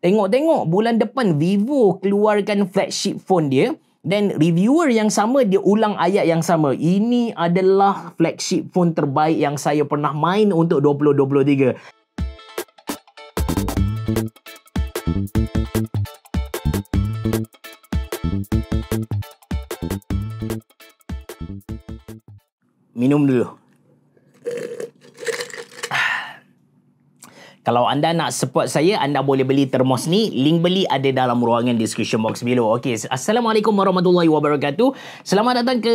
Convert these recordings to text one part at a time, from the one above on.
Tengok-tengok bulan depan Vivo keluarkan flagship phone dia dan reviewer yang sama dia ulang ayat yang sama. Ini adalah flagship phone terbaik yang saya pernah main untuk 2023. Minum dulu. Kalau anda nak support saya, anda boleh beli termos ni. Link beli ada dalam ruangan description box below. Okey, Assalamualaikum warahmatullahi wabarakatuh. Selamat datang ke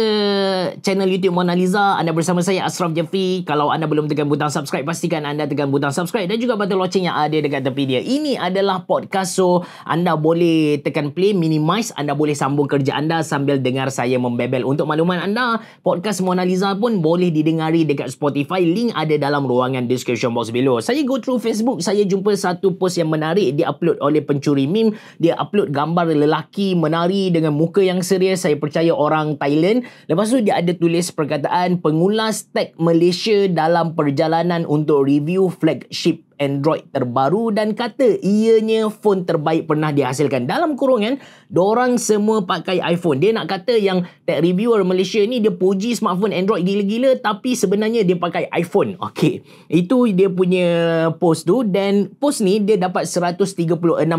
channel YouTube Mona Lisa. Anda bersama saya, Asraf Jafri. Kalau anda belum tekan butang subscribe, pastikan anda tekan butang subscribe dan juga button loceng yang ada dekat tepi dia. Ini adalah podcast. So, anda boleh tekan play, minimize. Anda boleh sambung kerja anda sambil dengar saya membebel. Untuk makluman anda, podcast Mona Lisa pun boleh didengari dekat Spotify. Link ada dalam ruangan description box below. Saya go through Facebook saya jumpa satu post yang menarik dia upload oleh pencuri meme dia upload gambar lelaki menari dengan muka yang serius saya percaya orang Thailand lepas tu dia ada tulis perkataan pengulas tag Malaysia dalam perjalanan untuk review flagship Android terbaru dan kata ianya phone terbaik pernah dihasilkan. Dalam kurungan, orang semua pakai iPhone. Dia nak kata yang tech reviewer Malaysia ni dia puji smartphone Android gila-gila tapi sebenarnya dia pakai iPhone. Okey. Itu dia punya post tu dan post ni dia dapat 136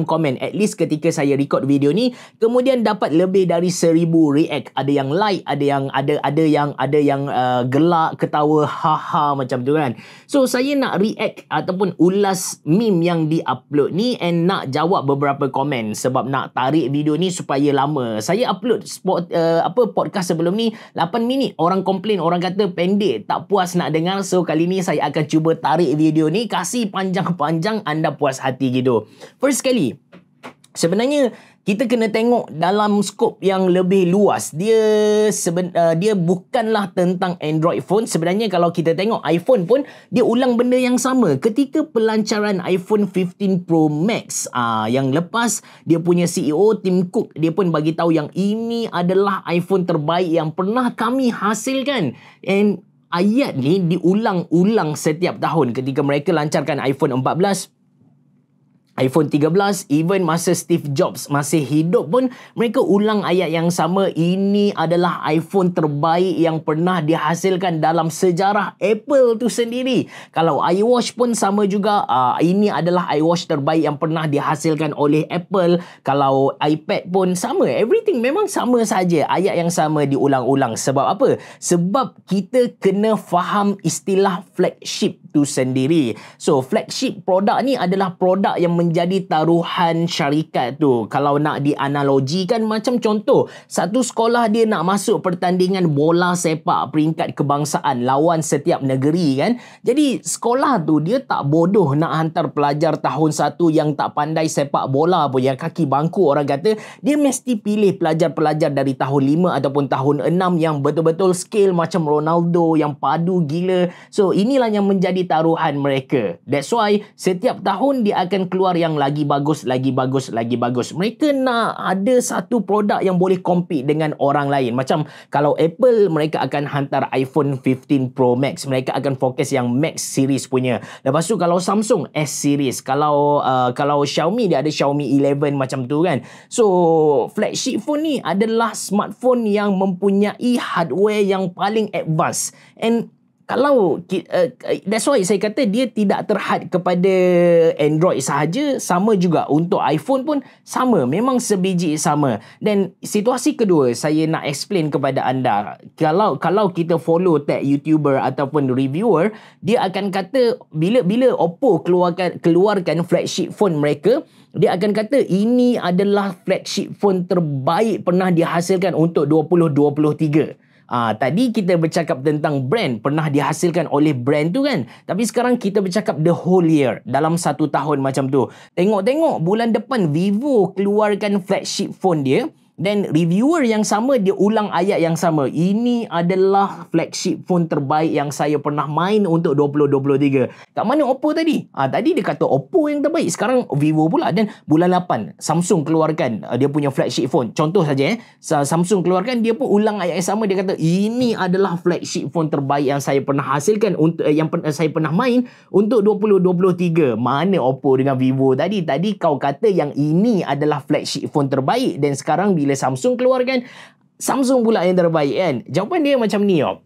komen at least ketika saya record video ni. Kemudian dapat lebih dari 1000 react. Ada yang like, ada yang ada ada yang ada yang uh, gelak, ketawa, haha macam tu kan. So saya nak react ataupun ulas meme yang diupload ni and nak jawab beberapa komen sebab nak tarik video ni supaya lama. Saya upload spot, uh, apa podcast sebelum ni 8 minit orang komplain orang kata pendek tak puas nak dengar so kali ni saya akan cuba tarik video ni kasih panjang-panjang anda puas hati gitu. First sekali sebenarnya kita kena tengok dalam skop yang lebih luas. Dia seben, uh, dia bukanlah tentang Android phone. Sebenarnya kalau kita tengok iPhone pun dia ulang benda yang sama. Ketika pelancaran iPhone 15 Pro Max uh, yang lepas, dia punya CEO Tim Cook dia pun bagi tahu yang ini adalah iPhone terbaik yang pernah kami hasilkan. And ayat ni diulang-ulang setiap tahun ketika mereka lancarkan iPhone 14 iPhone 13 even masa Steve Jobs masih hidup pun mereka ulang ayat yang sama ini adalah iPhone terbaik yang pernah dihasilkan dalam sejarah Apple tu sendiri. Kalau iWatch pun sama juga uh, ini adalah iWatch terbaik yang pernah dihasilkan oleh Apple. Kalau iPad pun sama. Everything memang sama saja. Ayat yang sama diulang-ulang. Sebab apa? Sebab kita kena faham istilah flagship itu sendiri. So flagship produk ni adalah produk yang menjadi taruhan syarikat tu. Kalau nak dianalogikan macam contoh, satu sekolah dia nak masuk pertandingan bola sepak peringkat kebangsaan lawan setiap negeri kan. Jadi sekolah tu dia tak bodoh nak hantar pelajar tahun satu yang tak pandai sepak bola pun yang kaki bangku orang kata dia mesti pilih pelajar-pelajar dari tahun lima ataupun tahun enam yang betul-betul skill macam Ronaldo yang padu gila so inilah yang menjadi taruhan mereka. That's why setiap tahun dia akan keluar yang lagi bagus, lagi bagus, lagi bagus. Mereka nak ada satu produk yang boleh compete dengan orang lain. Macam kalau Apple, mereka akan hantar iPhone 15 Pro Max. Mereka akan fokus yang Max series punya. Lepas tu kalau Samsung, S series. Kalau uh, kalau Xiaomi, dia ada Xiaomi 11 macam tu kan. So, flagship phone ni adalah smartphone yang mempunyai hardware yang paling advance. And kalau uh, that's why saya kata dia tidak terhad kepada Android sahaja sama juga untuk iPhone pun sama memang sebiji sama dan situasi kedua saya nak explain kepada anda kalau kalau kita follow tag YouTuber ataupun reviewer dia akan kata bila-bila Oppo keluarkan keluarkan flagship phone mereka dia akan kata ini adalah flagship phone terbaik pernah dihasilkan untuk 2023 Uh, tadi kita bercakap tentang brand pernah dihasilkan oleh brand tu kan tapi sekarang kita bercakap the whole year dalam satu tahun macam tu tengok-tengok bulan depan Vivo keluarkan flagship phone dia Then reviewer yang sama dia ulang ayat yang sama. Ini adalah flagship phone terbaik yang saya pernah main untuk 2023. Kat mana Oppo tadi? Ah tadi dia kata Oppo yang terbaik. Sekarang Vivo pula dan bulan 8 Samsung keluarkan ah, dia punya flagship phone. Contoh saja eh. Samsung keluarkan dia pun ulang ayat yang sama dia kata ini adalah flagship phone terbaik yang saya pernah hasilkan untuk eh, yang pen, eh, saya pernah main untuk 2023. Mana Oppo dengan Vivo tadi? Tadi kau kata yang ini adalah flagship phone terbaik dan sekarang bila bila Samsung keluarkan Samsung pula yang terbaik kan jawapan dia macam ni op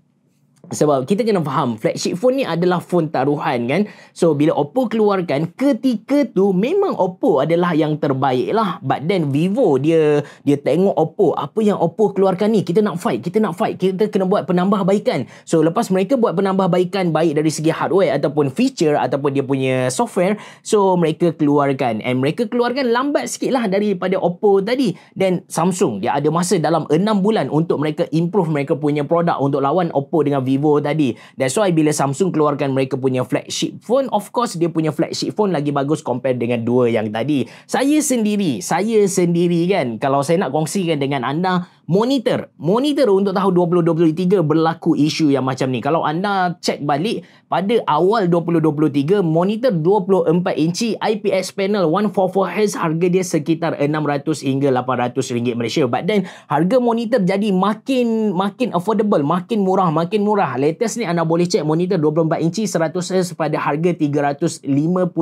sebab kita kena faham flagship phone ni adalah phone taruhan kan. So bila Oppo keluarkan ketika tu memang Oppo adalah yang terbaik lah. But then Vivo dia dia tengok Oppo apa yang Oppo keluarkan ni kita nak fight kita nak fight kita kena buat penambahbaikan. So lepas mereka buat penambahbaikan baik dari segi hardware ataupun feature ataupun dia punya software. So mereka keluarkan and mereka keluarkan lambat sikit lah daripada Oppo tadi. Then Samsung dia ada masa dalam 6 bulan untuk mereka improve mereka punya produk untuk lawan Oppo dengan Vivo Vivo tadi. That's why bila Samsung keluarkan mereka punya flagship phone, of course dia punya flagship phone lagi bagus compare dengan dua yang tadi. Saya sendiri, saya sendiri kan, kalau saya nak kongsikan dengan anda, monitor monitor untuk tahun 2023 berlaku isu yang macam ni kalau anda cek balik pada awal 2023 monitor 24 inci IPS panel 144 Hz harga dia sekitar 600 hingga 800 ringgit Malaysia but then harga monitor jadi makin makin affordable makin murah makin murah latest ni anda boleh cek monitor 24 inci 100 Hz pada harga 350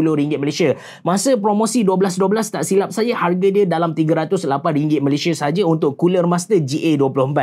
ringgit Malaysia masa promosi 12-12 tak silap saya harga dia dalam 308 ringgit Malaysia saja untuk cooler master GA24.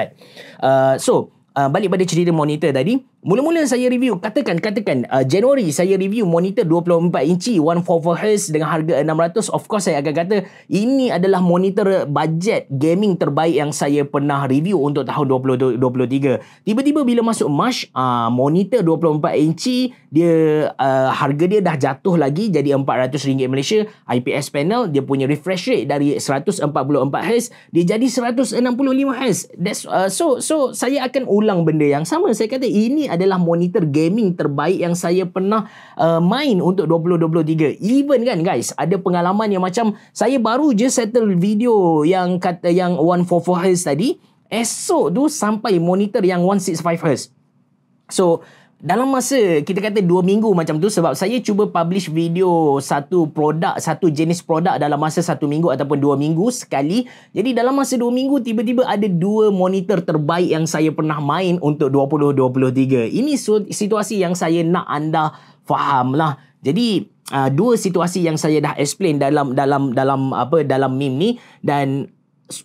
Uh, so, uh, balik pada cerita monitor tadi, Mula-mula saya review, katakan, katakan, uh, Januari saya review monitor 24 inci 144Hz dengan harga 600 Of course, saya akan kata ini adalah monitor budget gaming terbaik yang saya pernah review untuk tahun 2023. Tiba-tiba bila masuk March, uh, monitor 24 inci, dia uh, harga dia dah jatuh lagi jadi RM400 Malaysia. IPS panel, dia punya refresh rate dari 144Hz, dia jadi 165Hz. That's, uh, so, so, saya akan ulang benda yang sama. Saya kata ini adalah monitor gaming terbaik yang saya pernah uh, main untuk 2023. Even kan guys, ada pengalaman yang macam saya baru je settle video yang kata yang 144Hz tadi, esok tu sampai monitor yang 165Hz. So, dalam masa kita kata 2 minggu macam tu sebab saya cuba publish video satu produk satu jenis produk dalam masa 1 minggu ataupun 2 minggu sekali jadi dalam masa 2 minggu tiba-tiba ada dua monitor terbaik yang saya pernah main untuk 2023 ini situasi yang saya nak anda faham lah jadi ah, dua situasi yang saya dah explain dalam dalam dalam apa dalam meme ni dan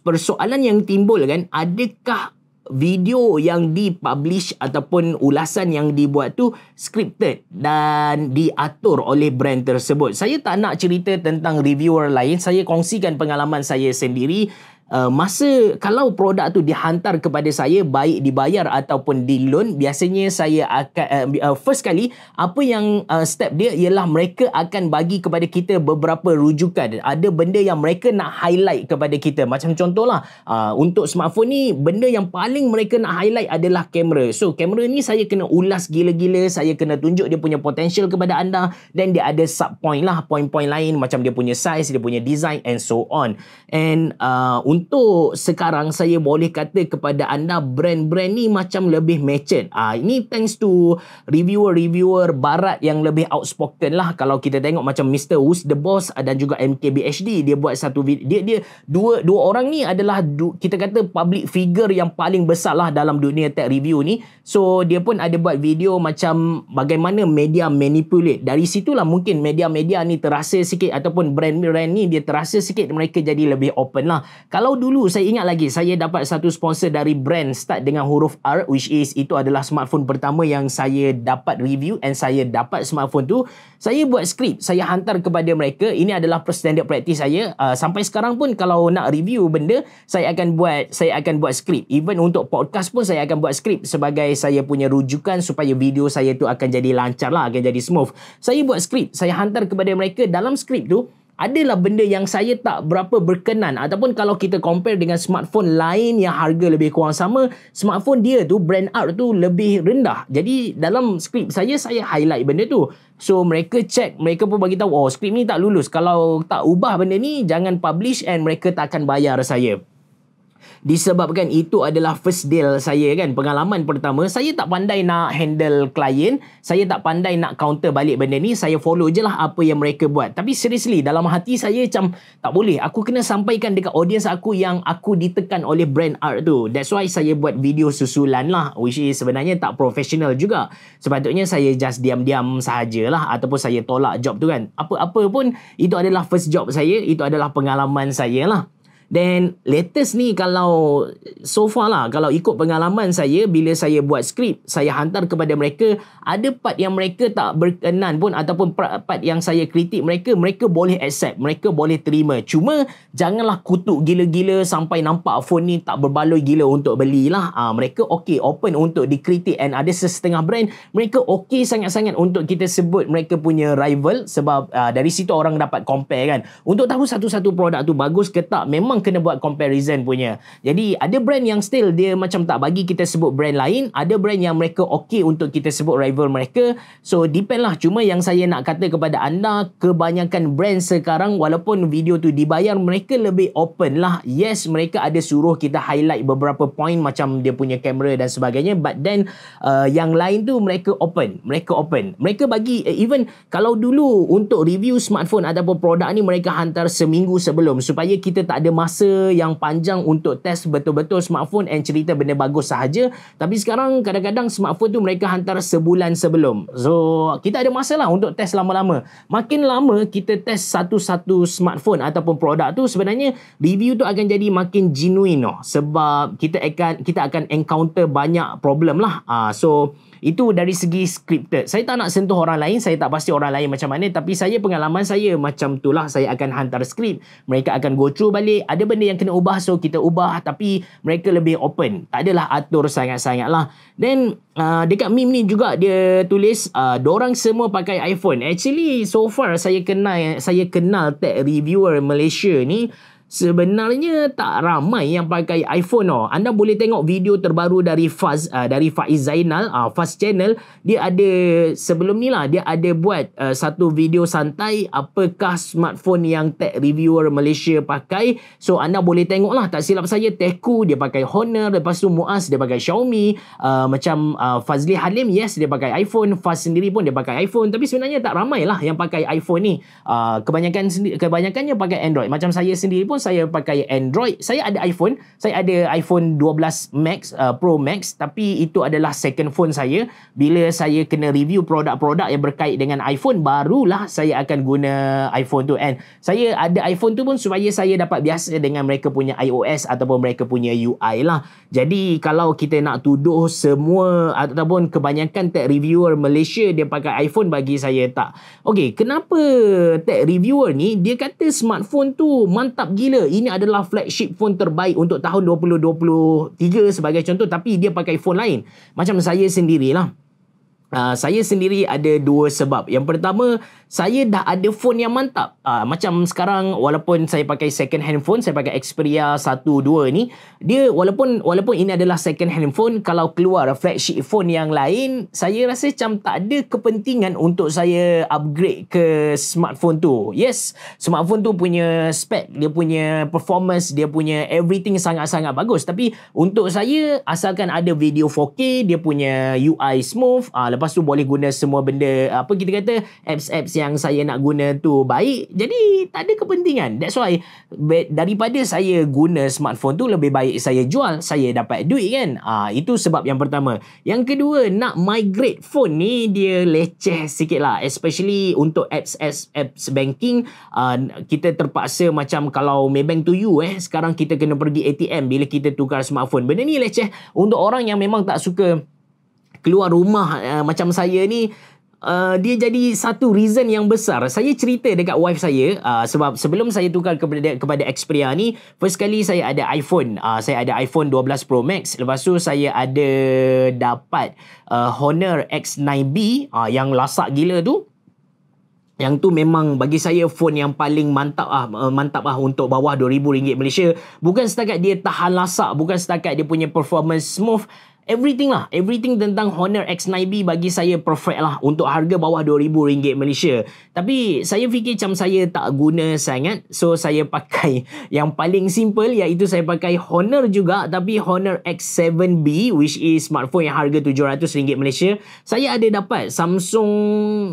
persoalan yang timbul kan adakah video yang dipublish ataupun ulasan yang dibuat tu scripted dan diatur oleh brand tersebut. Saya tak nak cerita tentang reviewer lain. Saya kongsikan pengalaman saya sendiri Uh, masa kalau produk tu dihantar kepada saya baik dibayar ataupun di loan biasanya saya akan uh, uh, first kali apa yang uh, step dia ialah mereka akan bagi kepada kita beberapa rujukan ada benda yang mereka nak highlight kepada kita macam contohlah uh, untuk smartphone ni benda yang paling mereka nak highlight adalah kamera so kamera ni saya kena ulas gila-gila saya kena tunjuk dia punya potential kepada anda dan dia ada sub point lah point-point lain macam dia punya size dia punya design and so on and uh, untuk sekarang saya boleh kata kepada anda brand-brand ni macam lebih merchant. Ah ini thanks to reviewer-reviewer barat yang lebih outspoken lah kalau kita tengok macam Mr. Who's the Boss ah, dan juga MKBHD dia buat satu video. Dia dia dua dua orang ni adalah du, kita kata public figure yang paling besar lah dalam dunia tech review ni. So dia pun ada buat video macam bagaimana media manipulate. Dari situlah mungkin media-media ni terasa sikit ataupun brand-brand ni dia terasa sikit mereka jadi lebih open lah. Kalau kalau dulu saya ingat lagi saya dapat satu sponsor dari brand start dengan huruf R which is itu adalah smartphone pertama yang saya dapat review and saya dapat smartphone tu saya buat skrip saya hantar kepada mereka ini adalah standard practice saya uh, sampai sekarang pun kalau nak review benda saya akan buat saya akan buat skrip even untuk podcast pun saya akan buat skrip sebagai saya punya rujukan supaya video saya tu akan jadi lancar lah akan jadi smooth saya buat skrip saya hantar kepada mereka dalam skrip tu adalah benda yang saya tak berapa berkenan ataupun kalau kita compare dengan smartphone lain yang harga lebih kurang sama smartphone dia tu brand out tu lebih rendah jadi dalam skrip saya saya highlight benda tu so mereka check mereka pun bagi tahu oh skrip ni tak lulus kalau tak ubah benda ni jangan publish and mereka tak akan bayar saya disebabkan itu adalah first deal saya kan pengalaman pertama saya tak pandai nak handle klien. saya tak pandai nak counter balik benda ni saya follow je lah apa yang mereka buat tapi seriously dalam hati saya macam tak boleh aku kena sampaikan dekat audience aku yang aku ditekan oleh brand art tu that's why saya buat video susulan lah which is sebenarnya tak professional juga sepatutnya saya just diam-diam sahajalah ataupun saya tolak job tu kan apa-apa pun itu adalah first job saya itu adalah pengalaman saya lah Then latest ni kalau so far lah kalau ikut pengalaman saya bila saya buat skrip saya hantar kepada mereka ada part yang mereka tak berkenan pun ataupun part yang saya kritik mereka mereka boleh accept mereka boleh terima cuma janganlah kutuk gila-gila sampai nampak phone ni tak berbaloi gila untuk belilah ha, mereka okay open untuk dikritik and ada sesetengah brand mereka okay sangat-sangat untuk kita sebut mereka punya rival sebab uh, dari situ orang dapat compare kan untuk tahu satu-satu produk tu bagus ke tak memang memang kena buat comparison punya. Jadi ada brand yang still dia macam tak bagi kita sebut brand lain, ada brand yang mereka okey untuk kita sebut rival mereka. So depend lah cuma yang saya nak kata kepada anda kebanyakan brand sekarang walaupun video tu dibayar mereka lebih open lah. Yes mereka ada suruh kita highlight beberapa point macam dia punya kamera dan sebagainya but then uh, yang lain tu mereka open, mereka open. Mereka bagi uh, even kalau dulu untuk review smartphone ataupun produk ni mereka hantar seminggu sebelum supaya kita tak ada masa masa yang panjang untuk test betul-betul smartphone and cerita benda bagus sahaja tapi sekarang kadang-kadang smartphone tu mereka hantar sebulan sebelum so kita ada masalah untuk test lama-lama makin lama kita test satu-satu smartphone ataupun produk tu sebenarnya review tu akan jadi makin genuine oh, sebab kita akan kita akan encounter banyak problem lah uh, so itu dari segi scripted saya tak nak sentuh orang lain saya tak pasti orang lain macam mana tapi saya pengalaman saya macam itulah saya akan hantar skrip mereka akan go through balik ada ada benda yang kena ubah so kita ubah tapi mereka lebih open tak adalah atur sangat-sangat lah then uh, dekat meme ni juga dia tulis uh, dorang semua pakai iPhone actually so far saya kenal saya kenal tech reviewer Malaysia ni Sebenarnya tak ramai yang pakai iPhone oh. Anda boleh tengok video terbaru dari Faz uh, dari Faiz Zainal uh, Faz Channel. Dia ada sebelum ni lah dia ada buat uh, satu video santai apakah smartphone yang tech reviewer Malaysia pakai. So anda boleh tengok lah tak silap saya Teku dia pakai Honor lepas tu Muaz dia pakai Xiaomi uh, macam uh, Fazli Halim yes dia pakai iPhone Faz sendiri pun dia pakai iPhone tapi sebenarnya tak ramai lah yang pakai iPhone ni. Uh, kebanyakan kebanyakannya pakai Android macam saya sendiri pun saya pakai Android. Saya ada iPhone. Saya ada iPhone 12 Max, uh, Pro Max. Tapi itu adalah second phone saya. Bila saya kena review produk-produk yang berkait dengan iPhone, barulah saya akan guna iPhone tu. And saya ada iPhone tu pun supaya saya dapat biasa dengan mereka punya iOS ataupun mereka punya UI lah. Jadi kalau kita nak tuduh semua ataupun kebanyakan tech reviewer Malaysia dia pakai iPhone bagi saya tak. Okay, kenapa tech reviewer ni dia kata smartphone tu mantap gila gila. Ini adalah flagship phone terbaik untuk tahun 2023 sebagai contoh tapi dia pakai phone lain. Macam saya sendirilah. Uh, saya sendiri ada dua sebab. Yang pertama, saya dah ada phone yang mantap. Uh, macam sekarang walaupun saya pakai second hand phone, saya pakai Xperia 1 2 ni, dia walaupun walaupun ini adalah second hand phone, kalau keluar flagship phone yang lain, saya rasa macam tak ada kepentingan untuk saya upgrade ke smartphone tu. Yes, smartphone tu punya spec, dia punya performance, dia punya everything sangat-sangat bagus. Tapi untuk saya asalkan ada video 4K, dia punya UI smooth, uh, lepas tu boleh guna semua benda apa kita kata apps-apps yang saya nak guna tu baik jadi tak ada kepentingan that's why daripada saya guna smartphone tu lebih baik saya jual saya dapat duit kan ah itu sebab yang pertama yang kedua nak migrate phone ni dia leceh sikit lah especially untuk apps apps, apps banking uh, kita terpaksa macam kalau Maybank to you eh sekarang kita kena pergi ATM bila kita tukar smartphone benda ni leceh untuk orang yang memang tak suka keluar rumah uh, macam saya ni Uh, dia jadi satu reason yang besar. Saya cerita dekat wife saya uh, sebab sebelum saya tukar kepada kepada Xperia ni, first kali saya ada iPhone. Uh, saya ada iPhone 12 Pro Max. Lepas tu saya ada dapat uh, Honor X9B uh, yang lasak gila tu. Yang tu memang bagi saya phone yang paling mantap ah mantap ah untuk bawah RM2000 Malaysia. Bukan setakat dia tahan lasak, bukan setakat dia punya performance smooth everything lah everything tentang Honor X9B bagi saya perfect lah untuk harga bawah RM2,000 Malaysia tapi saya fikir macam saya tak guna sangat so saya pakai yang paling simple iaitu saya pakai Honor juga tapi Honor X7B which is smartphone yang harga RM700 Malaysia saya ada dapat Samsung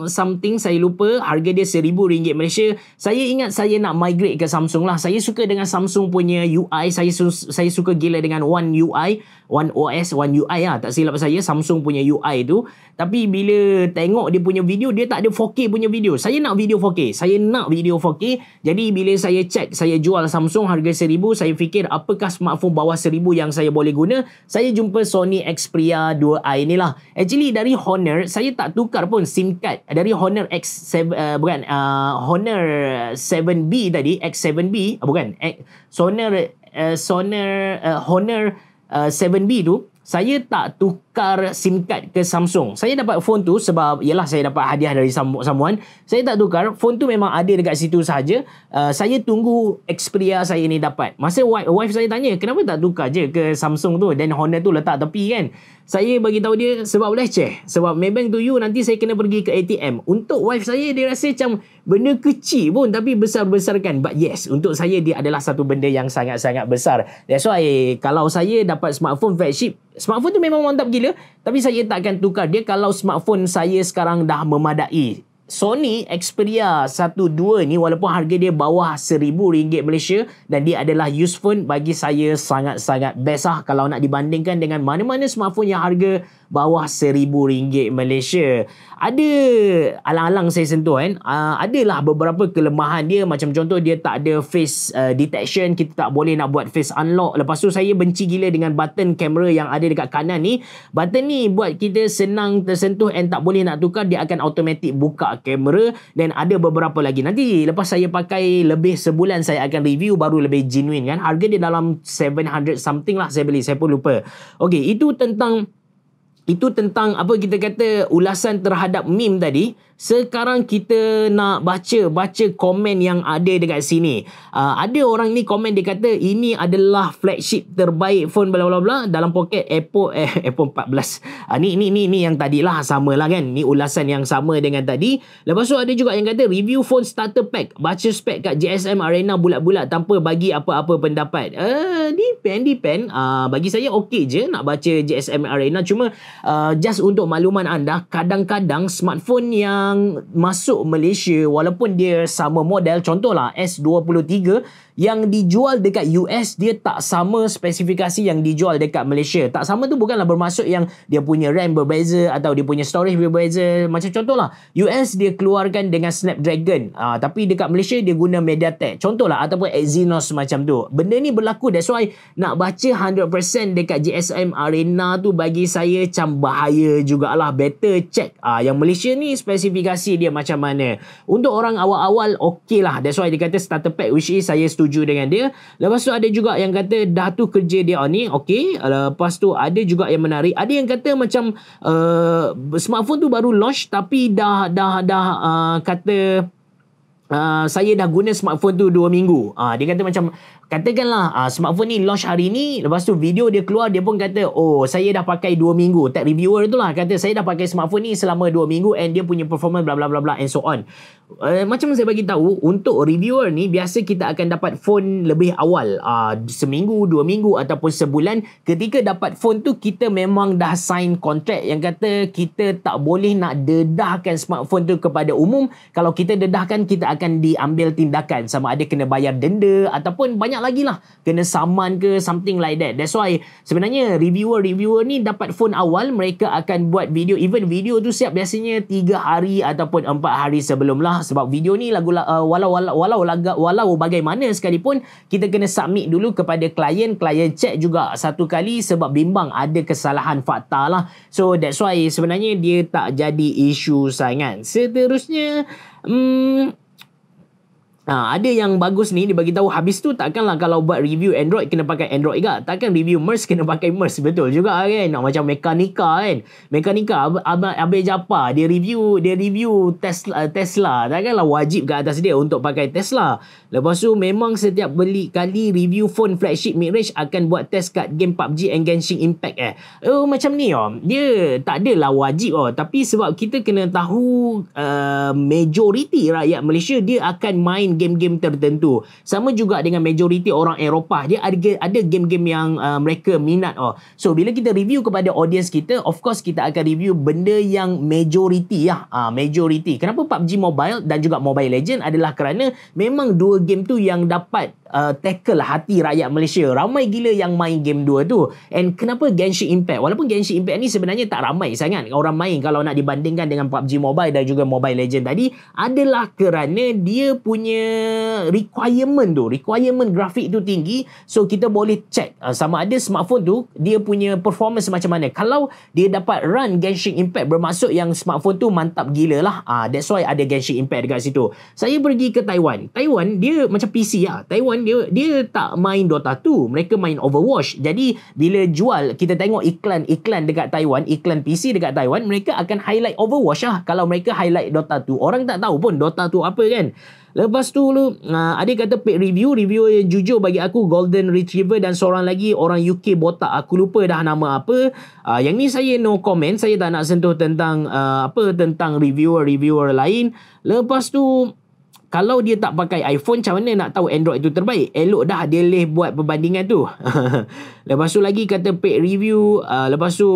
something saya lupa harga dia RM1,000 Malaysia saya ingat saya nak migrate ke Samsung lah saya suka dengan Samsung punya UI saya, su- saya suka gila dengan One UI One OS, One UI lah. Tak silap saya, Samsung punya UI tu. Tapi bila tengok dia punya video, dia tak ada 4K punya video. Saya nak video 4K. Saya nak video 4K. Jadi bila saya cek saya jual Samsung harga RM1,000. Saya fikir apakah smartphone bawah RM1,000 yang saya boleh guna. Saya jumpa Sony Xperia 2i ni lah. Actually dari Honor, saya tak tukar pun SIM card. Dari Honor X7, uh, eh, bukan, uh, Honor 7B tadi, X7B, uh, bukan, X, Sonor, uh, eh, Sonor, uh, Honor, Honor, 7B uh, tu saya tak tukar SIM card ke Samsung. Saya dapat phone tu sebab ialah saya dapat hadiah dari someone. Saya tak tukar. Phone tu memang ada dekat situ sahaja. Uh, saya tunggu Xperia saya ni dapat. Masa wife, wife saya tanya, kenapa tak tukar je ke Samsung tu? Dan Honda tu letak tepi kan? Saya bagi tahu dia sebab leceh. Sebab Maybank to you nanti saya kena pergi ke ATM. Untuk wife saya, dia rasa macam benda kecil pun tapi besar-besarkan but yes untuk saya dia adalah satu benda yang sangat-sangat besar that's why kalau saya dapat smartphone flagship smartphone tu memang mantap gila tapi saya tak akan tukar dia kalau smartphone saya sekarang dah memadai Sony Xperia 1 2 ni walaupun harga dia bawah seribu ringgit Malaysia dan dia adalah use phone bagi saya sangat-sangat best lah kalau nak dibandingkan dengan mana-mana smartphone yang harga bawah seribu ringgit Malaysia. Ada alang-alang saya sentuh kan, uh, adalah beberapa kelemahan dia macam contoh dia tak ada face uh, detection, kita tak boleh nak buat face unlock. Lepas tu saya benci gila dengan button kamera yang ada dekat kanan ni. Button ni buat kita senang tersentuh and tak boleh nak tukar, dia akan automatik buka kamera dan ada beberapa lagi. Nanti lepas saya pakai lebih sebulan saya akan review baru lebih genuine kan. Harga dia dalam 700 something lah saya beli, saya pun lupa. Okay, itu tentang itu tentang apa kita kata ulasan terhadap meme tadi sekarang kita nak baca baca komen yang ada dekat sini. Uh, ada orang ni komen dia kata ini adalah flagship terbaik phone bla bla bla dalam poket Apple eh, Apple 14. Uh, ah, ni ni ni ni yang tadilah sama lah kan. Ni ulasan yang sama dengan tadi. Lepas tu ada juga yang kata review phone starter pack. Baca spek kat GSM Arena bulat-bulat tanpa bagi apa-apa pendapat. Eh uh, depend depend. Uh, bagi saya ok je nak baca GSM Arena cuma uh, just untuk makluman anda kadang-kadang smartphone yang yang masuk Malaysia walaupun dia sama model contohlah S23 yang dijual dekat US dia tak sama spesifikasi yang dijual dekat Malaysia. Tak sama tu bukanlah bermaksud yang dia punya RAM berbeza atau dia punya storage berbeza. Macam contohlah US dia keluarkan dengan Snapdragon uh, tapi dekat Malaysia dia guna MediaTek. Contohlah ataupun Exynos macam tu. Benda ni berlaku that's why nak baca 100% dekat GSM Arena tu bagi saya macam bahaya jugalah. Better check uh, yang Malaysia ni spesifikasi dia macam mana. Untuk orang awal-awal okey lah. That's why dia kata starter pack which is saya setuju setuju dengan dia. Lepas tu ada juga yang kata dah tu kerja dia ni. Okay. Lepas tu ada juga yang menarik. Ada yang kata macam uh, smartphone tu baru launch tapi dah dah dah uh, kata... Uh, saya dah guna smartphone tu 2 minggu. Uh, dia kata macam katakanlah uh, smartphone ni launch hari ni lepas tu video dia keluar dia pun kata oh saya dah pakai 2 minggu tech reviewer tu lah kata saya dah pakai smartphone ni selama 2 minggu and dia punya performance bla bla bla bla and so on uh, macam saya bagi tahu untuk reviewer ni biasa kita akan dapat phone lebih awal uh, seminggu 2 minggu ataupun sebulan ketika dapat phone tu kita memang dah sign contract yang kata kita tak boleh nak dedahkan smartphone tu kepada umum kalau kita dedahkan kita akan diambil tindakan sama ada kena bayar denda ataupun banyak banyak lagi lah kena saman ke something like that that's why sebenarnya reviewer-reviewer ni dapat phone awal mereka akan buat video even video tu siap biasanya 3 hari ataupun 4 hari sebelum lah sebab video ni lagu uh, walau, walau, walau, walau bagaimana sekalipun kita kena submit dulu kepada klien klien check juga satu kali sebab bimbang ada kesalahan fakta lah so that's why sebenarnya dia tak jadi isu sangat seterusnya hmm Ha, ada yang bagus ni dia bagi tahu habis tu takkanlah kalau buat review Android kena pakai Android juga. Takkan review Merc kena pakai Merc betul juga kan. Nak macam mekanika kan. Mekanika Abang Ab- Abang Japa dia review dia review Tesla Tesla. Takkanlah wajib ke atas dia untuk pakai Tesla. Lepas tu memang setiap beli kali review phone flagship mid-range akan buat test kat game PUBG and Genshin Impact eh. Oh macam ni oh. Dia tak adalah wajib oh. Tapi sebab kita kena tahu uh, majority rakyat Malaysia dia akan main game-game tertentu. Sama juga dengan majoriti orang Eropah, dia ada ada game-game yang uh, mereka minat. Oh. So bila kita review kepada audience kita, of course kita akan review benda yang majoriti ya, uh, majoriti. Kenapa PUBG Mobile dan juga Mobile Legend adalah kerana memang dua game tu yang dapat uh, tackle hati rakyat Malaysia. Ramai gila yang main game dua tu. And kenapa Genshin Impact? Walaupun Genshin Impact ni sebenarnya tak ramai sangat orang main kalau nak dibandingkan dengan PUBG Mobile dan juga Mobile Legend tadi adalah kerana dia punya requirement tu, requirement grafik tu tinggi. So kita boleh check uh, sama ada smartphone tu dia punya performance macam mana. Kalau dia dapat run Genshin Impact bermaksud yang smartphone tu mantap gila lah. Uh, that's why ada Genshin Impact dekat situ. Saya pergi ke Taiwan. Taiwan dia macam PC lah. Taiwan pun dia dia tak main Dota 2 mereka main Overwatch jadi bila jual kita tengok iklan-iklan dekat Taiwan iklan PC dekat Taiwan mereka akan highlight Overwatch lah kalau mereka highlight Dota 2 orang tak tahu pun Dota 2 apa kan Lepas tu lu, uh, ah, ada kata paid review, review yang jujur bagi aku Golden Retriever dan seorang lagi orang UK botak. Aku lupa dah nama apa. Uh, yang ni saya no comment, saya tak nak sentuh tentang uh, apa tentang reviewer-reviewer lain. Lepas tu, kalau dia tak pakai iPhone macam mana nak tahu Android tu terbaik elok dah dia leh buat perbandingan tu lepas tu lagi kata paid review uh, lepas tu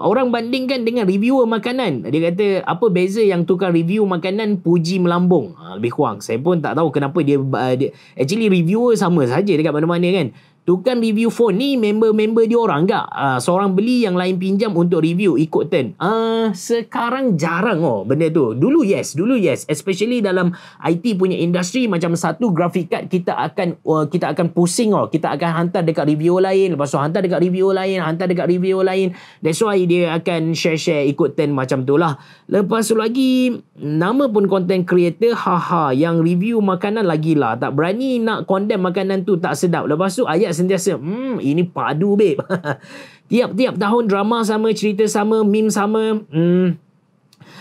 orang bandingkan dengan reviewer makanan dia kata apa beza yang tukar review makanan puji melambung uh, lebih kurang saya pun tak tahu kenapa dia, uh, dia actually reviewer sama saja dekat mana-mana kan Tukang review phone ni member-member dia orang enggak. Uh, ah, seorang beli yang lain pinjam untuk review ikut turn. Uh, sekarang jarang oh benda tu. Dulu yes, dulu yes. Especially dalam IT punya industri macam satu graphic card kita akan uh, kita akan pusing oh. Kita akan hantar dekat review lain. Lepas tu hantar dekat review lain, hantar dekat review lain. That's why dia akan share-share ikut turn macam tu lah. Lepas tu lagi, nama pun content creator, haha, yang review makanan lagi lah. Tak berani nak condemn makanan tu tak sedap. Lepas tu ayat sentiasa hmm ini padu babe tiap-tiap tahun drama sama cerita sama meme sama hmm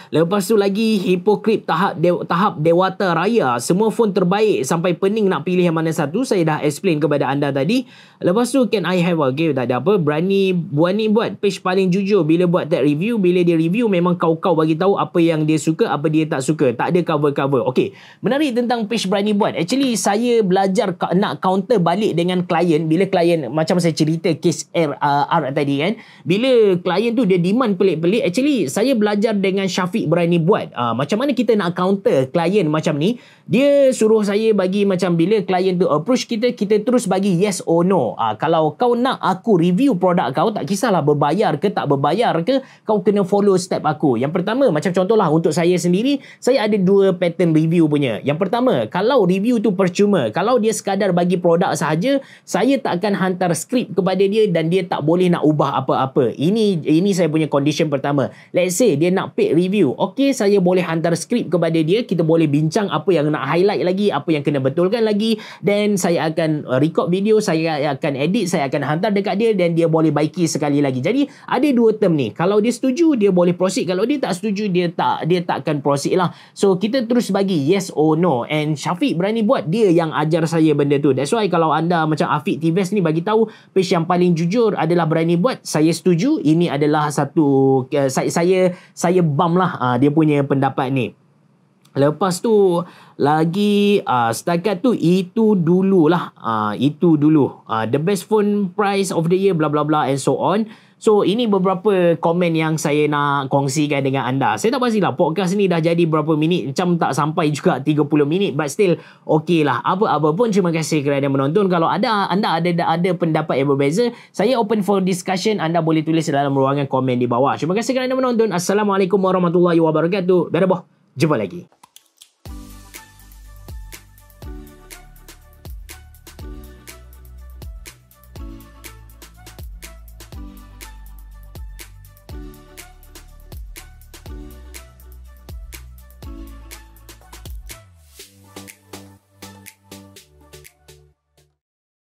Lepas tu lagi hipokrit tahap de- tahap dewata raya. Semua phone terbaik sampai pening nak pilih yang mana satu. Saya dah explain kepada anda tadi. Lepas tu can I have a game? Tak ada apa. Berani buat ni buat page paling jujur. Bila buat tech review, bila dia review memang kau-kau bagi tahu apa yang dia suka, apa dia tak suka. Tak ada cover-cover. Okay. Menarik tentang page berani buat. Actually saya belajar nak counter balik dengan klien. Bila klien macam saya cerita kes R, uh, tadi kan. Bila klien tu dia demand pelik-pelik. Actually saya belajar dengan Syafiq Taufik berani buat. Uh, macam mana kita nak counter klien macam ni? Dia suruh saya bagi macam bila klien tu approach kita, kita terus bagi yes or no. Uh, kalau kau nak aku review produk kau, tak kisahlah berbayar ke tak berbayar ke, kau kena follow step aku. Yang pertama, macam contohlah untuk saya sendiri, saya ada dua pattern review punya. Yang pertama, kalau review tu percuma, kalau dia sekadar bagi produk sahaja, saya tak akan hantar skrip kepada dia dan dia tak boleh nak ubah apa-apa. Ini ini saya punya condition pertama. Let's say dia nak paid review, you. Okay, saya boleh hantar skrip kepada dia. Kita boleh bincang apa yang nak highlight lagi, apa yang kena betulkan lagi. Then saya akan uh, record video, saya akan edit, saya akan hantar dekat dia dan dia boleh baiki sekali lagi. Jadi, ada dua term ni. Kalau dia setuju, dia boleh proceed. Kalau dia tak setuju, dia tak dia takkan proceed lah. So, kita terus bagi yes or no. And Syafiq berani buat, dia yang ajar saya benda tu. That's why kalau anda macam Afiq Tivest ni bagi tahu page yang paling jujur adalah berani buat, saya setuju. Ini adalah satu uh, saya saya saya bam lah uh, dia punya pendapat ni. Lepas tu lagi uh, setakat tu itu dululah. Uh, itu dulu. Uh, the best phone price of the year bla bla bla and so on. Uh, So ini beberapa komen yang saya nak kongsikan dengan anda. Saya tak pastilah podcast ni dah jadi berapa minit. Macam tak sampai juga 30 minit. But still okay lah. Apa-apa pun terima kasih kerana menonton. Kalau ada anda ada ada pendapat yang berbeza. Saya open for discussion. Anda boleh tulis dalam ruangan komen di bawah. Terima kasih kerana menonton. Assalamualaikum warahmatullahi wabarakatuh. Berapa? Jumpa lagi.